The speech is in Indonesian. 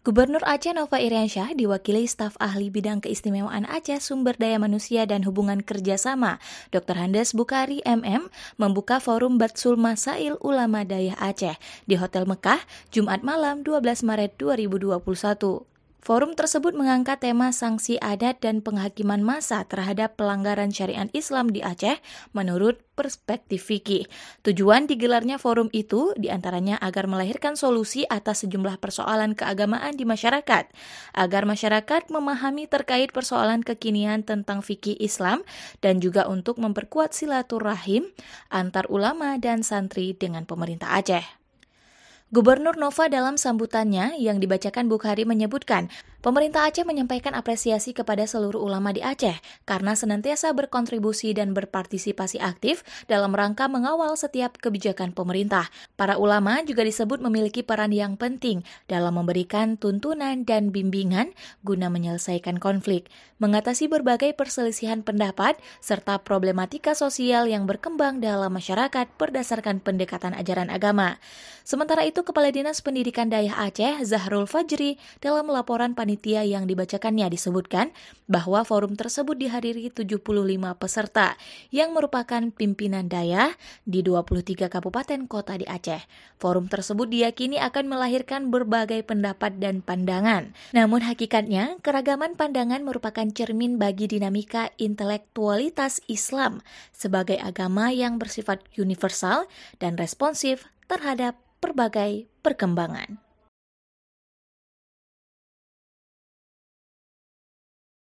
Gubernur Aceh Nova Iriansyah diwakili staf ahli bidang keistimewaan Aceh Sumber Daya Manusia dan Hubungan Kerjasama, Dr. Handes Bukari MM, membuka forum Batsul Masail Ulama Dayah Aceh di Hotel Mekah, Jumat malam 12 Maret 2021. Forum tersebut mengangkat tema sanksi adat dan penghakiman massa terhadap pelanggaran syariat Islam di Aceh menurut perspektif fikih. Tujuan digelarnya forum itu diantaranya agar melahirkan solusi atas sejumlah persoalan keagamaan di masyarakat, agar masyarakat memahami terkait persoalan kekinian tentang fikih Islam dan juga untuk memperkuat silaturahim antar ulama dan santri dengan pemerintah Aceh. Gubernur Nova dalam sambutannya yang dibacakan Bukhari menyebutkan Pemerintah Aceh menyampaikan apresiasi kepada seluruh ulama di Aceh karena senantiasa berkontribusi dan berpartisipasi aktif dalam rangka mengawal setiap kebijakan pemerintah. Para ulama juga disebut memiliki peran yang penting dalam memberikan tuntunan dan bimbingan guna menyelesaikan konflik, mengatasi berbagai perselisihan pendapat, serta problematika sosial yang berkembang dalam masyarakat berdasarkan pendekatan ajaran agama. Sementara itu, Kepala Dinas Pendidikan Dayah Aceh, Zahrul Fajri, dalam laporan pada panitia yang dibacakannya disebutkan bahwa forum tersebut dihadiri 75 peserta yang merupakan pimpinan daya di 23 kabupaten kota di Aceh. Forum tersebut diyakini akan melahirkan berbagai pendapat dan pandangan. Namun hakikatnya, keragaman pandangan merupakan cermin bagi dinamika intelektualitas Islam sebagai agama yang bersifat universal dan responsif terhadap berbagai perkembangan.